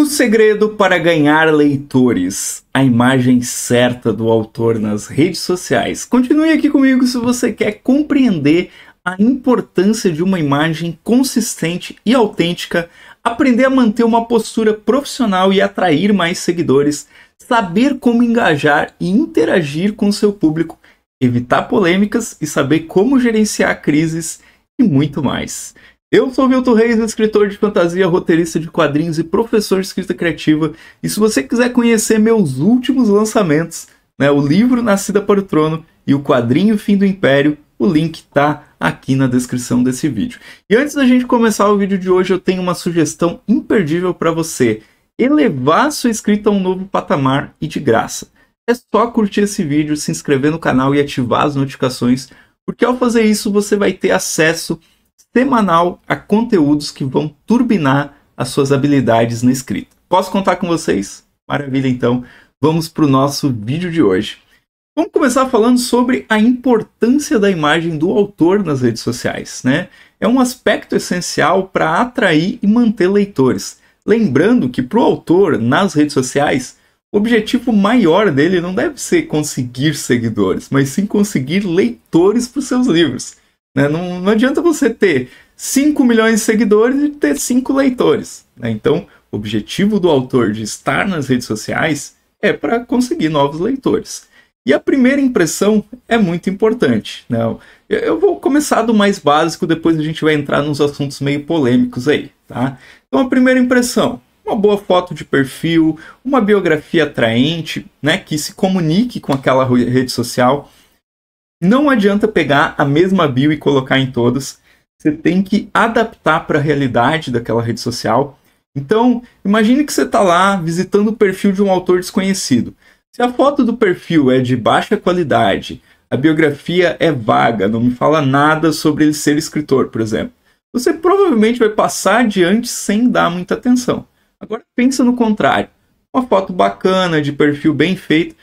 O segredo para ganhar leitores: a imagem certa do autor nas redes sociais. Continue aqui comigo se você quer compreender a importância de uma imagem consistente e autêntica, aprender a manter uma postura profissional e atrair mais seguidores, saber como engajar e interagir com seu público, evitar polêmicas e saber como gerenciar crises e muito mais. Eu sou Vilto Reis, escritor de fantasia, roteirista de quadrinhos e professor de escrita criativa. E se você quiser conhecer meus últimos lançamentos, né, o livro Nascida para o Trono e o quadrinho Fim do Império, o link está aqui na descrição desse vídeo. E antes da gente começar o vídeo de hoje, eu tenho uma sugestão imperdível para você elevar sua escrita a um novo patamar e de graça. É só curtir esse vídeo, se inscrever no canal e ativar as notificações, porque ao fazer isso você vai ter acesso semanal a conteúdos que vão turbinar as suas habilidades na escrita. Posso contar com vocês? Maravilha, então. Vamos para o nosso vídeo de hoje. Vamos começar falando sobre a importância da imagem do autor nas redes sociais, né? É um aspecto essencial para atrair e manter leitores. Lembrando que para o autor nas redes sociais, o objetivo maior dele não deve ser conseguir seguidores, mas sim conseguir leitores para os seus livros. Né? Não, não adianta você ter 5 milhões de seguidores e ter 5 leitores. Né? Então, o objetivo do autor de estar nas redes sociais é para conseguir novos leitores. E a primeira impressão é muito importante. Né? Eu vou começar do mais básico, depois a gente vai entrar nos assuntos meio polêmicos aí. Tá? Então, a primeira impressão: uma boa foto de perfil, uma biografia atraente, né, que se comunique com aquela rede social. Não adianta pegar a mesma bio e colocar em todos. Você tem que adaptar para a realidade daquela rede social. Então, imagine que você está lá visitando o perfil de um autor desconhecido. Se a foto do perfil é de baixa qualidade, a biografia é vaga, não me fala nada sobre ele ser escritor, por exemplo, você provavelmente vai passar adiante sem dar muita atenção. Agora pensa no contrário. Uma foto bacana, de perfil bem feito,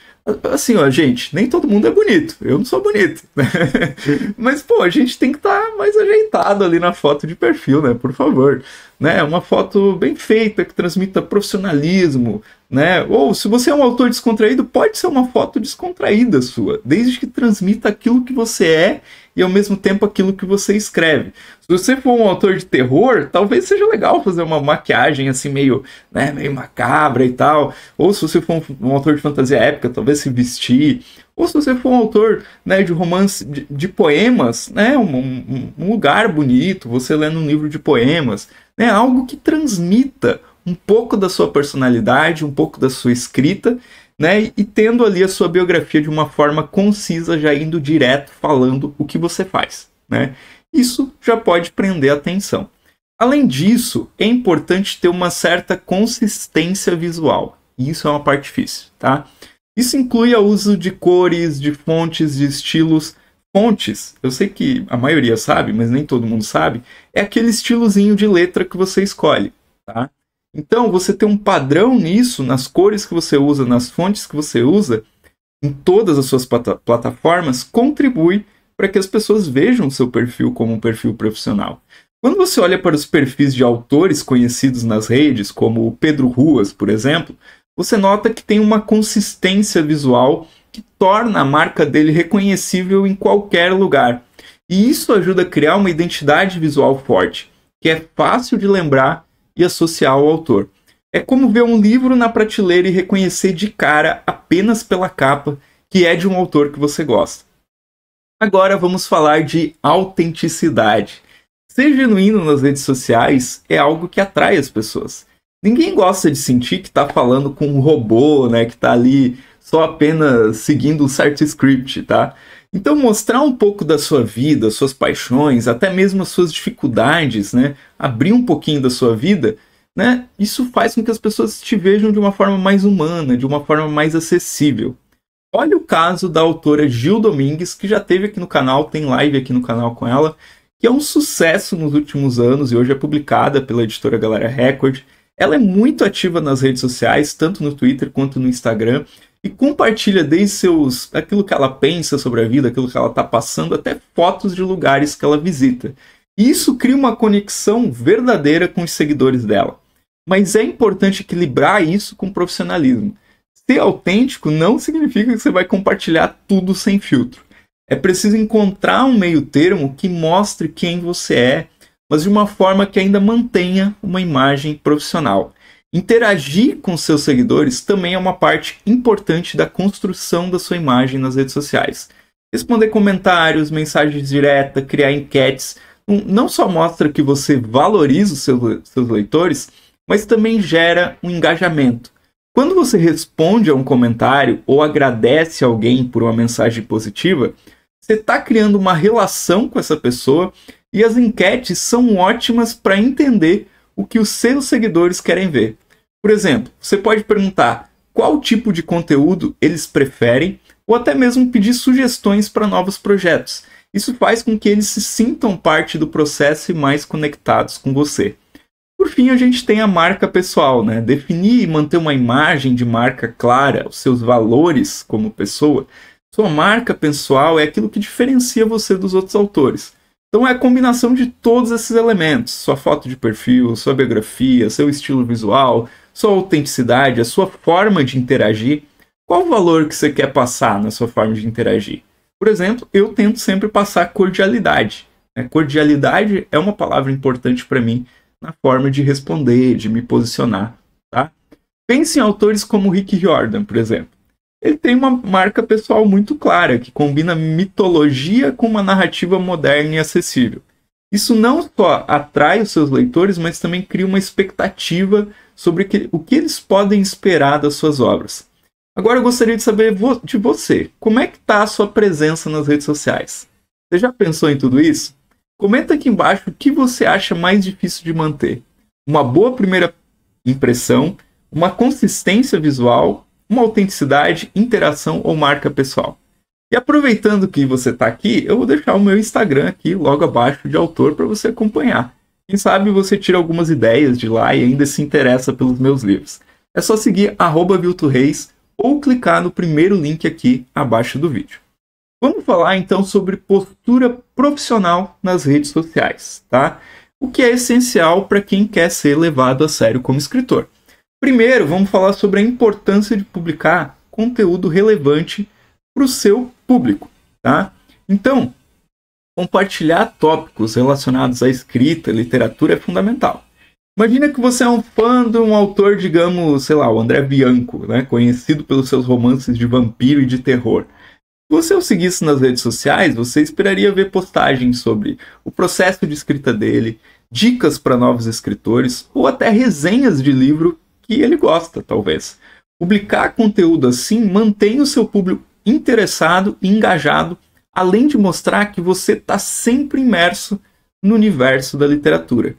Assim, ó, gente, nem todo mundo é bonito. Eu não sou bonito, né? Mas, pô, a gente tem que estar tá mais ajeitado ali na foto de perfil, né? Por favor. Né? É uma foto bem feita, que transmita profissionalismo, né? Ou se você é um autor descontraído, pode ser uma foto descontraída sua, desde que transmita aquilo que você é e ao mesmo tempo aquilo que você escreve. Se você for um autor de terror, talvez seja legal fazer uma maquiagem assim meio, né, meio macabra e tal. Ou se você for um, um autor de fantasia épica, talvez se vestir. Ou se você for um autor né, de romance, de, de poemas, né, um, um, um, lugar bonito, você lendo um livro de poemas, né, algo que transmita um pouco da sua personalidade, um pouco da sua escrita né? E tendo ali a sua biografia de uma forma concisa, já indo direto falando o que você faz, né? Isso já pode prender atenção. Além disso, é importante ter uma certa consistência visual. E isso é uma parte difícil, tá? Isso inclui o uso de cores, de fontes, de estilos. Fontes, eu sei que a maioria sabe, mas nem todo mundo sabe, é aquele estilozinho de letra que você escolhe, tá? Então, você tem um padrão nisso, nas cores que você usa, nas fontes que você usa, em todas as suas plataformas, contribui para que as pessoas vejam o seu perfil como um perfil profissional. Quando você olha para os perfis de autores conhecidos nas redes, como o Pedro Ruas, por exemplo, você nota que tem uma consistência visual que torna a marca dele reconhecível em qualquer lugar. E isso ajuda a criar uma identidade visual forte, que é fácil de lembrar e associar ao autor. É como ver um livro na prateleira e reconhecer de cara, apenas pela capa, que é de um autor que você gosta. Agora vamos falar de autenticidade. Ser genuíno nas redes sociais é algo que atrai as pessoas. Ninguém gosta de sentir que está falando com um robô, né, que está ali só apenas seguindo um certo script, tá? Então, mostrar um pouco da sua vida, suas paixões, até mesmo as suas dificuldades, né? Abrir um pouquinho da sua vida, né? Isso faz com que as pessoas te vejam de uma forma mais humana, de uma forma mais acessível. Olha o caso da autora Gil Domingues, que já teve aqui no canal, tem live aqui no canal com ela, que é um sucesso nos últimos anos e hoje é publicada pela editora Galera Record. Ela é muito ativa nas redes sociais, tanto no Twitter quanto no Instagram e compartilha desde seus aquilo que ela pensa sobre a vida, aquilo que ela está passando, até fotos de lugares que ela visita. E isso cria uma conexão verdadeira com os seguidores dela. Mas é importante equilibrar isso com profissionalismo. Ser autêntico não significa que você vai compartilhar tudo sem filtro. É preciso encontrar um meio termo que mostre quem você é, mas de uma forma que ainda mantenha uma imagem profissional. Interagir com seus seguidores também é uma parte importante da construção da sua imagem nas redes sociais. Responder comentários, mensagens diretas, criar enquetes, não só mostra que você valoriza os seus, leitores, mas também gera um engajamento. Quando você responde a um comentário ou agradece alguém por uma mensagem positiva, você está criando uma relação com essa pessoa e as enquetes são ótimas para entender o que os seus seguidores querem ver. Por exemplo, você pode perguntar qual tipo de conteúdo eles preferem ou até mesmo pedir sugestões para novos projetos. Isso faz com que eles se sintam parte do processo e mais conectados com você. Por fim, a gente tem a marca pessoal, né? Definir e manter uma imagem de marca clara, os seus valores como pessoa. Sua marca pessoal é aquilo que diferencia você dos outros autores. Então é a combinação de todos esses elementos: sua foto de perfil, sua biografia, seu estilo visual, sua autenticidade, a sua forma de interagir. Qual o valor que você quer passar na sua forma de interagir? Por exemplo, eu tento sempre passar cordialidade. Né? Cordialidade é uma palavra importante para mim na forma de responder, de me posicionar. Tá? Pense em autores como Rick Riordan, por exemplo. Ele tem uma marca pessoal muito clara, que combina mitologia com uma narrativa moderna e acessível. Isso não só atrai os seus leitores, mas também cria uma expectativa sobre que, o que eles podem esperar das suas obras. Agora eu gostaria de saber vo de você, como é que está a sua presença nas redes sociais? Você já pensou em tudo isso? Comenta aqui embaixo o que você acha mais difícil de manter. Uma boa primeira impressão, uma consistência visual, uma autenticidade, interação ou marca pessoal. E aproveitando que você está aqui, eu vou deixar o meu Instagram aqui logo abaixo de autor para você acompanhar. Quem sabe você tira algumas ideias de lá e ainda se interessa pelos meus livros. É só seguir Reis ou clicar no primeiro link aqui abaixo do vídeo. Vamos falar então sobre postura profissional nas redes sociais, tá? O que é essencial para quem quer ser levado a sério como escritor. Primeiro, vamos falar sobre a importância de publicar conteúdo relevante para o seu público, tá? Então, compartilhar tópicos relacionados à escrita, literatura é fundamental. Imagina que você é um fã de um autor, digamos, sei lá, o André Bianco, né, conhecido pelos seus romances de vampiro e de terror. Se você o seguisse nas redes sociais, você esperaria ver postagens sobre o processo de escrita dele, dicas para novos escritores ou até resenhas de livro que ele gosta, talvez. Publicar conteúdo assim mantém o seu público interessado e engajado, além de mostrar que você está sempre imerso no universo da literatura.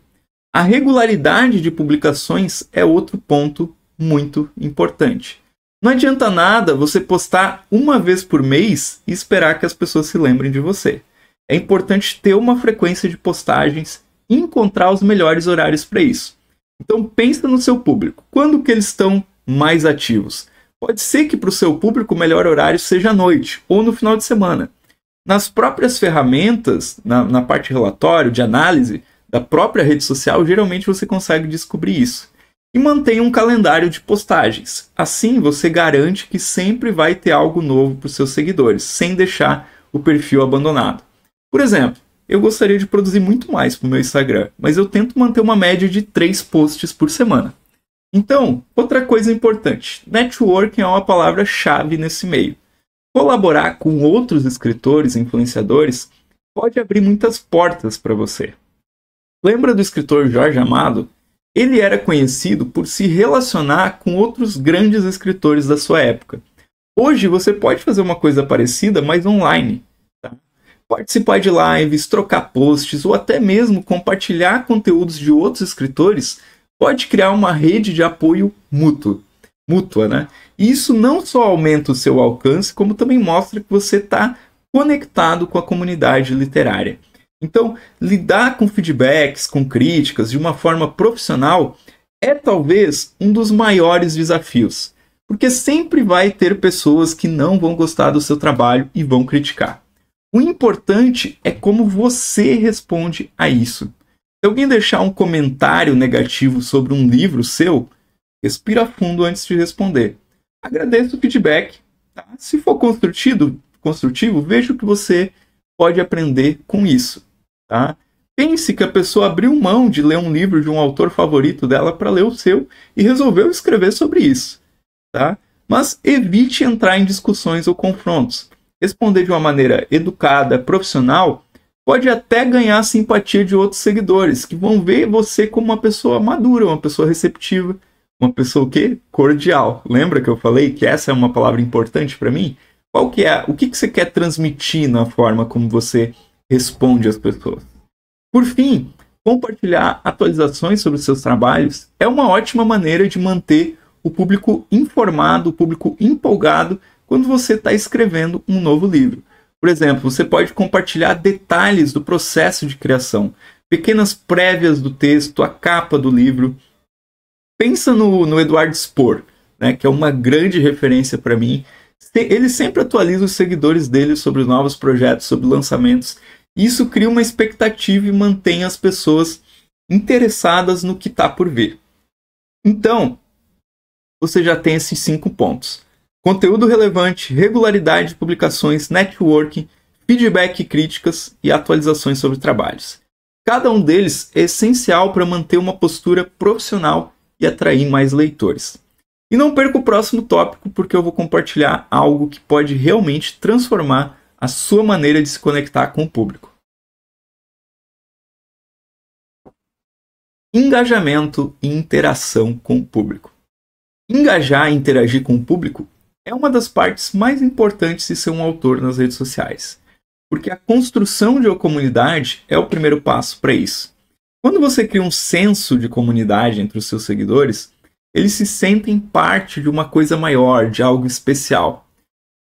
A regularidade de publicações é outro ponto muito importante. Não adianta nada você postar uma vez por mês e esperar que as pessoas se lembrem de você. É importante ter uma frequência de postagens e encontrar os melhores horários para isso. Então pensa no seu público. Quando que eles estão mais ativos? Pode ser que para o seu público o melhor horário seja à noite ou no final de semana. Nas próprias ferramentas, na, na parte relatório, de análise da própria rede social, geralmente você consegue descobrir isso. E mantenha um calendário de postagens. Assim você garante que sempre vai ter algo novo para os seus seguidores, sem deixar o perfil abandonado. Por exemplo, eu gostaria de produzir muito mais para o meu Instagram, mas eu tento manter uma média de 3 posts por semana. Então, outra coisa importante: networking é uma palavra-chave nesse meio. Colaborar com outros escritores e influenciadores pode abrir muitas portas para você. Lembra do escritor Jorge Amado? Ele era conhecido por se relacionar com outros grandes escritores da sua época. Hoje você pode fazer uma coisa parecida, mas online. Tá? Participar de lives, trocar posts ou até mesmo compartilhar conteúdos de outros escritores pode criar uma rede de apoio mútuo, mútua, né? E isso não só aumenta o seu alcance, como também mostra que você está conectado com a comunidade literária. Então, lidar com feedbacks, com críticas de uma forma profissional é talvez um dos maiores desafios, porque sempre vai ter pessoas que não vão gostar do seu trabalho e vão criticar. O importante é como você responde a isso. Se alguém deixar um comentário negativo sobre um livro seu, respira fundo antes de responder. Agradeço o feedback. Tá? Se for construtivo, construtivo, veja o que você pode aprender com isso. Tá? Pense que a pessoa abriu mão de ler um livro de um autor favorito dela para ler o seu e resolveu escrever sobre isso. Tá? Mas evite entrar em discussões ou confrontos. Responder de uma maneira educada, profissional, pode até ganhar a simpatia de outros seguidores, que vão ver você como uma pessoa madura, uma pessoa receptiva, uma pessoa o quê? Cordial. Lembra que eu falei que essa é uma palavra importante para mim? Qual que é? O que, que você quer transmitir na forma como você responde às pessoas? Por fim, compartilhar atualizações sobre os seus trabalhos é uma ótima maneira de manter o público informado, o público empolgado quando você está escrevendo um novo livro. Por exemplo, você pode compartilhar detalhes do processo de criação, pequenas prévias do texto, a capa do livro. Pensa no, no Eduardo Spor, né, que é uma grande referência para mim. Ele sempre atualiza os seguidores dele sobre novos projetos, sobre lançamentos. Isso cria uma expectativa e mantém as pessoas interessadas no que está por vir. Então, você já tem esses cinco pontos conteúdo relevante, regularidade de publicações, networking, feedback e críticas e atualizações sobre trabalhos. Cada um deles é essencial para manter uma postura profissional e atrair mais leitores. E não perca o próximo tópico, porque eu vou compartilhar algo que pode realmente transformar a sua maneira de se conectar com o público. Engajamento e interação com o público. Engajar e interagir com o público é uma das partes mais importantes de ser um autor nas redes sociais, porque a construção de uma comunidade é o primeiro passo para isso. Quando você cria um senso de comunidade entre os seus seguidores, eles se sentem parte de uma coisa maior, de algo especial.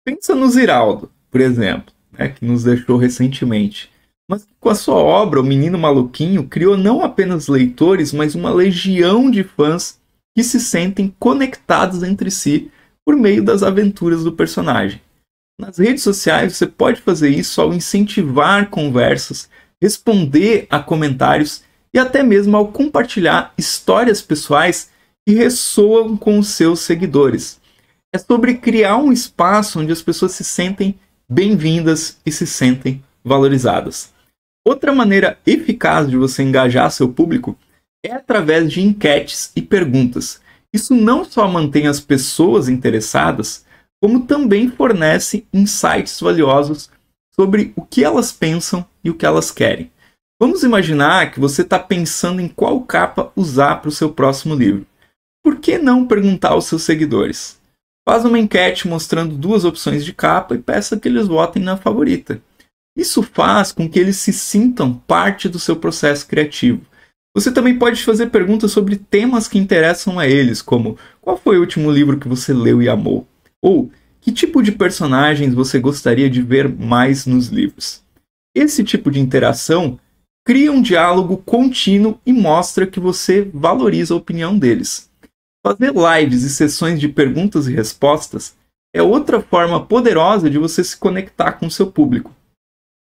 Pensa no Ziraldo, por exemplo, né, que nos deixou recentemente. Mas com a sua obra, O Menino Maluquinho criou não apenas leitores, mas uma legião de fãs que se sentem conectados entre si por meio das aventuras do personagem. Nas redes sociais, você pode fazer isso ao incentivar conversas, responder a comentários e até mesmo ao compartilhar histórias pessoais que ressoam com os seus seguidores. É sobre criar um espaço onde as pessoas se sentem bem-vindas e se sentem valorizadas. Outra maneira eficaz de você engajar seu público é através de enquetes e perguntas. Isso não só mantém as pessoas interessadas, como também fornece insights valiosos sobre o que elas pensam e o que elas querem. Vamos imaginar que você está pensando em qual capa usar para o seu próximo livro. Por que não perguntar aos seus seguidores? Faz uma enquete mostrando duas opções de capa e peça que eles votem na favorita. Isso faz com que eles se sintam parte do seu processo criativo você também pode fazer perguntas sobre temas que interessam a eles, como qual foi o último livro que você leu e amou? Ou que tipo de personagens você gostaria de ver mais nos livros? Esse tipo de interação cria um diálogo contínuo e mostra que você valoriza a opinião deles. Fazer lives e sessões de perguntas e respostas é outra forma poderosa de você se conectar com seu público.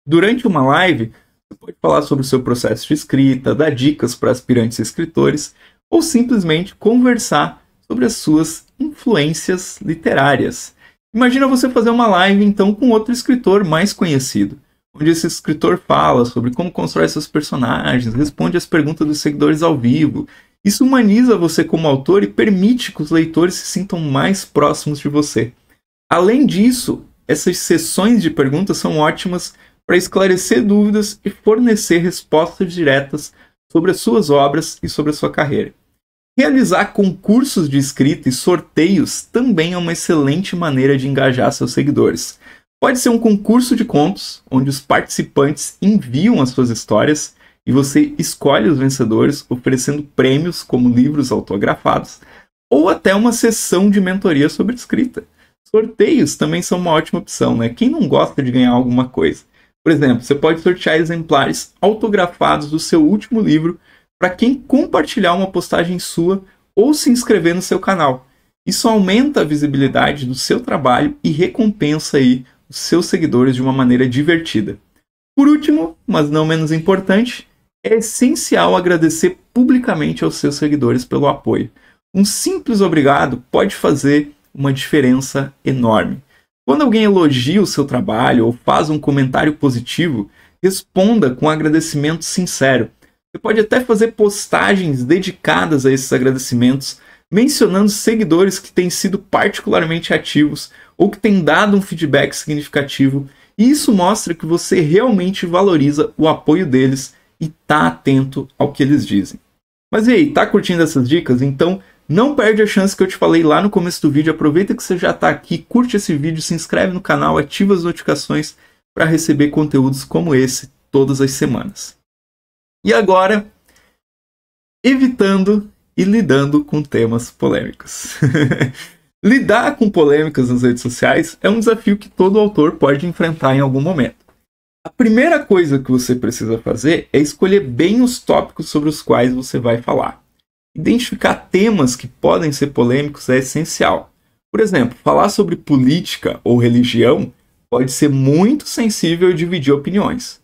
Durante uma live, você pode falar sobre o seu processo de escrita, dar dicas para aspirantes escritores ou simplesmente conversar sobre as suas influências literárias. Imagina você fazer uma live então com outro escritor mais conhecido, onde esse escritor fala sobre como constrói seus personagens, responde às perguntas dos seguidores ao vivo. Isso humaniza você como autor e permite que os leitores se sintam mais próximos de você. Além disso, essas sessões de perguntas são ótimas para esclarecer dúvidas e fornecer respostas diretas sobre as suas obras e sobre a sua carreira. Realizar concursos de escrita e sorteios também é uma excelente maneira de engajar seus seguidores. Pode ser um concurso de contos, onde os participantes enviam as suas histórias e você escolhe os vencedores, oferecendo prêmios como livros autografados, ou até uma sessão de mentoria sobre escrita. Sorteios também são uma ótima opção, né? Quem não gosta de ganhar alguma coisa? Por exemplo, você pode sortear exemplares autografados do seu último livro para quem compartilhar uma postagem sua ou se inscrever no seu canal. Isso aumenta a visibilidade do seu trabalho e recompensa aí os seus seguidores de uma maneira divertida. Por último, mas não menos importante, é essencial agradecer publicamente aos seus seguidores pelo apoio. Um simples obrigado pode fazer uma diferença enorme. Quando alguém elogia o seu trabalho ou faz um comentário positivo, responda com um agradecimento sincero. Você pode até fazer postagens dedicadas a esses agradecimentos, mencionando seguidores que têm sido particularmente ativos ou que têm dado um feedback significativo, e isso mostra que você realmente valoriza o apoio deles e está atento ao que eles dizem. Mas e aí, tá curtindo essas dicas? Então não perde a chance que eu te falei lá no começo do vídeo. Aproveita que você já está aqui, curte esse vídeo, se inscreve no canal, ativa as notificações para receber conteúdos como esse todas as semanas. E agora, evitando e lidando com temas polêmicos. Lidar com polêmicas nas redes sociais é um desafio que todo autor pode enfrentar em algum momento. A primeira coisa que você precisa fazer é escolher bem os tópicos sobre os quais você vai falar. Identificar temas que podem ser polêmicos é essencial. Por exemplo, falar sobre política ou religião pode ser muito sensível e dividir opiniões.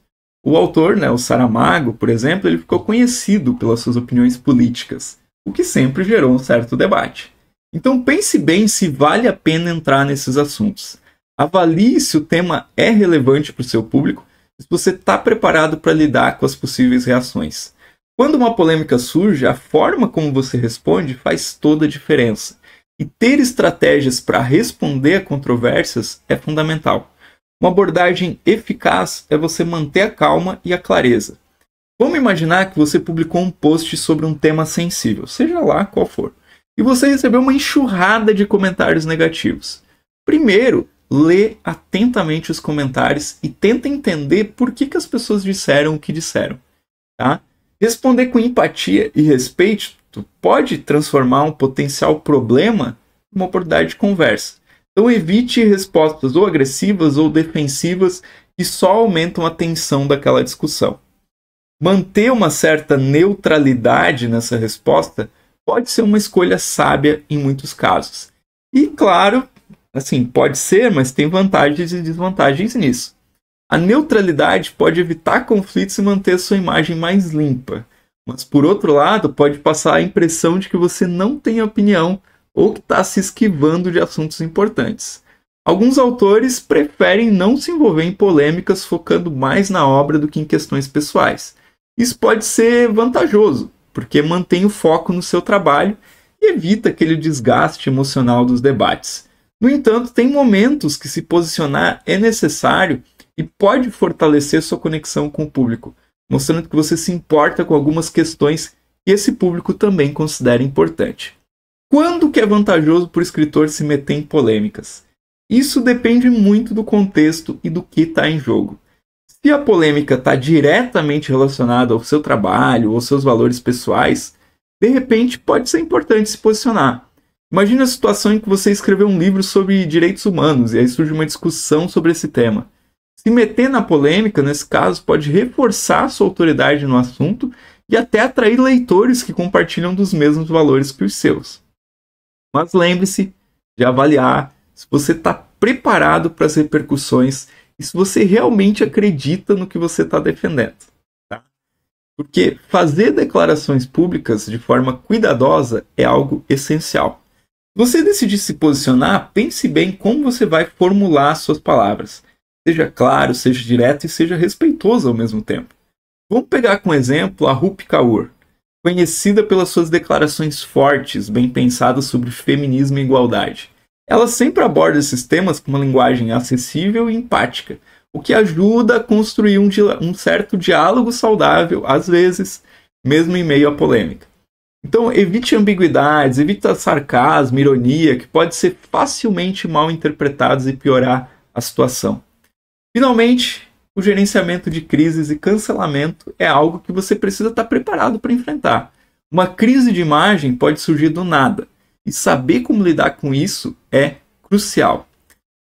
O autor, né, o Saramago, por exemplo, ele ficou conhecido pelas suas opiniões políticas, o que sempre gerou um certo debate. Então pense bem se vale a pena entrar nesses assuntos. Avalie se o tema é relevante para o seu público e se você está preparado para lidar com as possíveis reações. Quando uma polêmica surge, a forma como você responde faz toda a diferença. E ter estratégias para responder a controvérsias é fundamental. Uma abordagem eficaz é você manter a calma e a clareza. Vamos imaginar que você publicou um post sobre um tema sensível, seja lá qual for, e você recebeu uma enxurrada de comentários negativos. Primeiro, lê atentamente os comentários e tenta entender por que, que as pessoas disseram o que disseram. Tá? Responder com empatia e respeito pode transformar um potencial problema em uma oportunidade de conversa. Então evite respostas ou agressivas ou defensivas que só aumentam a tensão daquela discussão. Manter uma certa neutralidade nessa resposta pode ser uma escolha sábia em muitos casos. E claro, assim, pode ser, mas tem vantagens e desvantagens nisso. A neutralidade pode evitar conflitos e manter a sua imagem mais limpa, mas por outro lado, pode passar a impressão de que você não tem opinião ou que está se esquivando de assuntos importantes. Alguns autores preferem não se envolver em polêmicas focando mais na obra do que em questões pessoais. Isso pode ser vantajoso, porque mantém o foco no seu trabalho e evita aquele desgaste emocional dos debates. No entanto, tem momentos que se posicionar é necessário e pode fortalecer sua conexão com o público, mostrando que você se importa com algumas questões que esse público também considera importante. Quando que é vantajoso para o escritor se meter em polêmicas? Isso depende muito do contexto e do que está em jogo. Se a polêmica está diretamente relacionada ao seu trabalho ou seus valores pessoais, de repente pode ser importante se posicionar. Imagina a situação em que você escreveu um livro sobre direitos humanos e aí surge uma discussão sobre esse tema. Se meter na polêmica, nesse caso, pode reforçar sua autoridade no assunto e até atrair leitores que compartilham dos mesmos valores que os seus. Mas lembre-se de avaliar se você está preparado para as repercussões e se você realmente acredita no que você está defendendo. Tá? Porque fazer declarações públicas de forma cuidadosa é algo essencial. Se você decidir se posicionar, pense bem como você vai formular suas palavras. Seja claro, seja direto e seja respeitoso ao mesmo tempo. Vamos pegar como exemplo a Rupi Kaur, conhecida pelas suas declarações fortes, bem pensadas sobre feminismo e igualdade. Ela sempre aborda esses temas com uma linguagem acessível e empática, o que ajuda a construir um, um certo diálogo saudável, às vezes, mesmo em meio à polêmica. Então, evite ambiguidades, evite sarcasmo, ironia, que pode ser facilmente mal interpretados e piorar a situação. Finalmente, o gerenciamento de crises e cancelamento é algo que você precisa estar preparado para enfrentar. Uma crise de imagem pode surgir do nada, e saber como lidar com isso é crucial.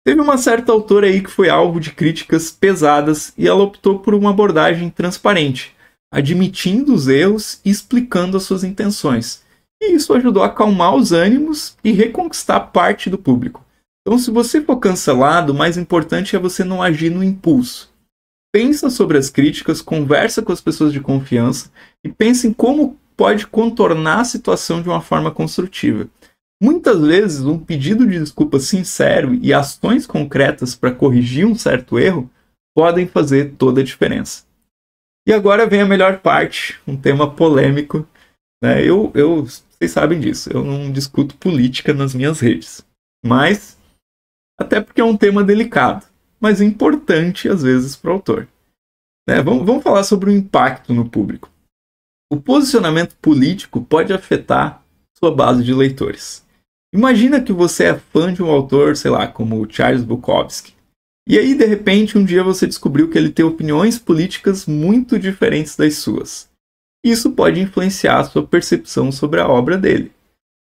Teve uma certa autora aí que foi alvo de críticas pesadas e ela optou por uma abordagem transparente, admitindo os erros e explicando as suas intenções. E isso ajudou a acalmar os ânimos e reconquistar parte do público. Então, se você for cancelado, o mais importante é você não agir no impulso. Pensa sobre as críticas, conversa com as pessoas de confiança e pense em como pode contornar a situação de uma forma construtiva. Muitas vezes, um pedido de desculpa sincero e ações concretas para corrigir um certo erro podem fazer toda a diferença. E agora vem a melhor parte, um tema polêmico. Né? Eu, eu, vocês sabem disso, eu não discuto política nas minhas redes. Mas até porque é um tema delicado, mas é importante às vezes para o autor. Né? Vamos, vamos falar sobre o impacto no público. O posicionamento político pode afetar sua base de leitores. Imagina que você é fã de um autor, sei lá, como Charles Bukowski. E aí, de repente, um dia você descobriu que ele tem opiniões políticas muito diferentes das suas. Isso pode influenciar a sua percepção sobre a obra dele.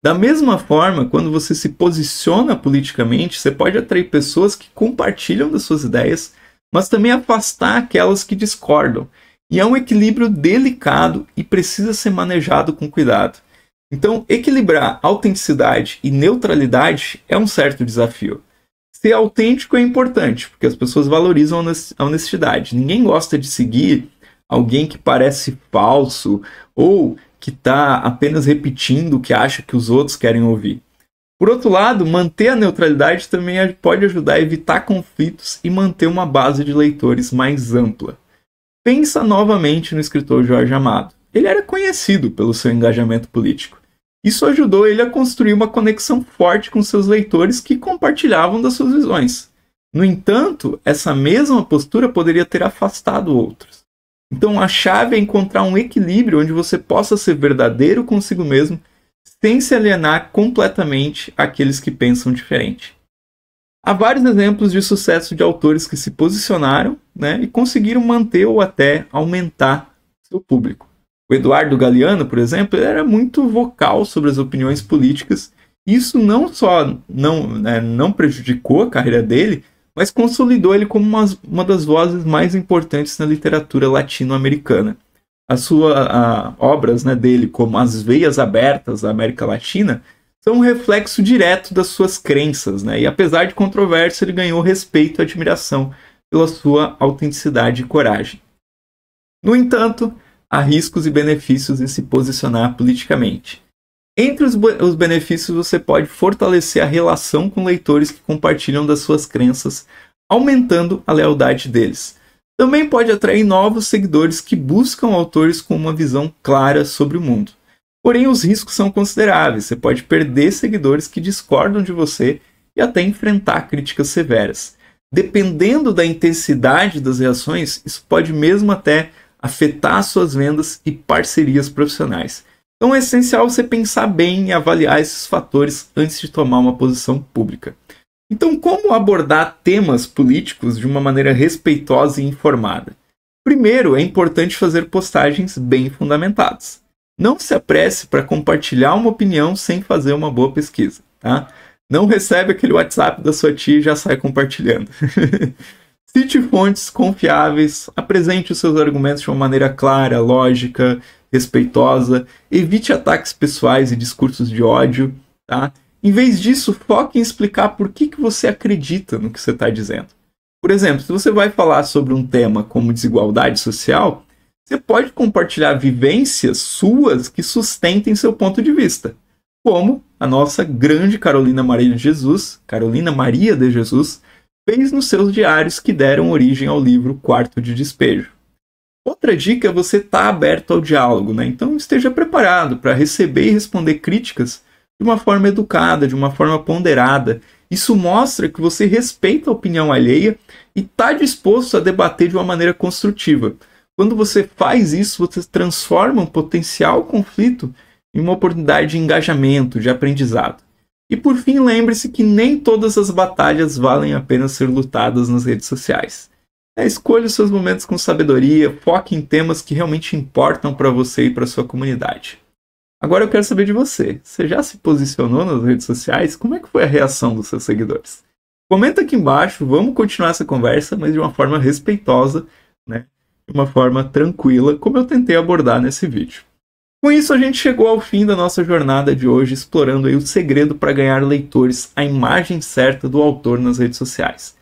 Da mesma forma, quando você se posiciona politicamente, você pode atrair pessoas que compartilham das suas ideias, mas também afastar aquelas que discordam. E é um equilíbrio delicado e precisa ser manejado com cuidado. Então, equilibrar autenticidade e neutralidade é um certo desafio. Ser autêntico é importante, porque as pessoas valorizam a honestidade. Ninguém gosta de seguir alguém que parece falso ou que está apenas repetindo o que acha que os outros querem ouvir. Por outro lado, manter a neutralidade também pode ajudar a evitar conflitos e manter uma base de leitores mais ampla. Pensa novamente no escritor Jorge Amado. Ele era conhecido pelo seu engajamento político. Isso ajudou ele a construir uma conexão forte com seus leitores que compartilhavam das suas visões. No entanto, essa mesma postura poderia ter afastado outros. Então a chave é encontrar um equilíbrio onde você possa ser verdadeiro consigo mesmo sem se alienar completamente àqueles que pensam diferente. Há vários exemplos de sucesso de autores que se posicionaram né, e conseguiram manter ou até aumentar seu público. O Eduardo Galeano, por exemplo, era muito vocal sobre as opiniões políticas. Isso não só não, né, não prejudicou a carreira dele, mas consolidou ele como uma, uma das vozes mais importantes na literatura latino-americana. As suas obras né, dele, como As Veias Abertas da América Latina, são um reflexo direto das suas crenças, né? e apesar de controvérsia, ele ganhou respeito e admiração pela sua autenticidade e coragem. No entanto, há riscos e benefícios em se posicionar politicamente. Entre os, os benefícios, você pode fortalecer a relação com leitores que compartilham das suas crenças, aumentando a lealdade deles. Também pode atrair novos seguidores que buscam autores com uma visão clara sobre o mundo. Porém, os riscos são consideráveis. Você pode perder seguidores que discordam de você e até enfrentar críticas severas. Dependendo da intensidade das reações, isso pode mesmo até afetar suas vendas e parcerias profissionais. Então é essencial você pensar bem e avaliar esses fatores antes de tomar uma posição pública. Então, como abordar temas políticos de uma maneira respeitosa e informada? Primeiro, é importante fazer postagens bem fundamentadas. Não se apresse para compartilhar uma opinião sem fazer uma boa pesquisa, tá? Não recebe aquele WhatsApp da sua tia e já sai compartilhando. Cite fontes confiáveis, apresente os seus argumentos de uma maneira clara, lógica, respeitosa, evite ataques pessoais e discursos de ódio, tá? Em vez disso, foque em explicar por que, que você acredita no que você está dizendo. Por exemplo, se você vai falar sobre um tema como desigualdade social, você pode compartilhar vivências suas que sustentem seu ponto de vista, como a nossa grande Carolina Maria de Jesus, Carolina Maria de Jesus, fez nos seus diários que deram origem ao livro Quarto de Despejo. Outra dica é você estar tá aberto ao diálogo, né? Então esteja preparado para receber e responder críticas de uma forma educada, de uma forma ponderada. Isso mostra que você respeita a opinião alheia e está disposto a debater de uma maneira construtiva. Quando você faz isso, você transforma um potencial conflito em uma oportunidade de engajamento, de aprendizado. E por fim, lembre-se que nem todas as batalhas valem a pena ser lutadas nas redes sociais. É, escolha os seus momentos com sabedoria, foque em temas que realmente importam para você e para sua comunidade. Agora eu quero saber de você. Você já se posicionou nas redes sociais? Como é que foi a reação dos seus seguidores? Comenta aqui embaixo, vamos continuar essa conversa, mas de uma forma respeitosa, né? De uma forma tranquila, como eu tentei abordar nesse vídeo. Com isso, a gente chegou ao fim da nossa jornada de hoje, explorando aí o segredo para ganhar leitores, a imagem certa do autor nas redes sociais.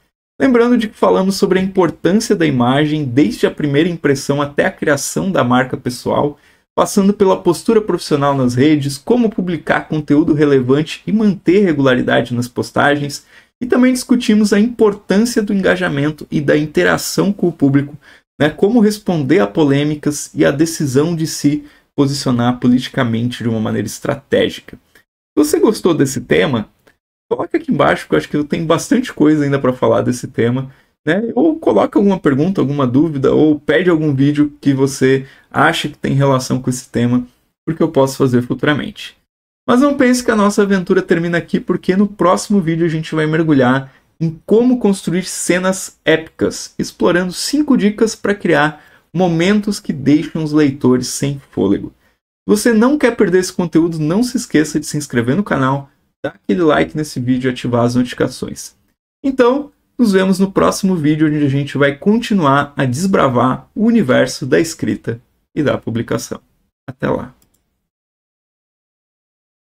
Lembrando de que falamos sobre a importância da imagem desde a primeira impressão até a criação da marca pessoal, passando pela postura profissional nas redes, como publicar conteúdo relevante e manter regularidade nas postagens, e também discutimos a importância do engajamento e da interação com o público, né, como responder a polêmicas e a decisão de se posicionar politicamente de uma maneira estratégica. Se você gostou desse tema, coloca aqui embaixo, que eu acho que eu tenho bastante coisa ainda para falar desse tema. Né? Ou coloca alguma pergunta, alguma dúvida, ou pede algum vídeo que você acha que tem relação com esse tema, porque eu posso fazer futuramente. Mas não pense que a nossa aventura termina aqui, porque no próximo vídeo a gente vai mergulhar em como construir cenas épicas, explorando cinco dicas para criar momentos que deixam os leitores sem fôlego. Se você não quer perder esse conteúdo, não se esqueça de se inscrever no canal, Dá aquele like nesse vídeo e ativar as notificações. Então, nos vemos no próximo vídeo onde a gente vai continuar a desbravar o universo da escrita e da publicação. Até lá!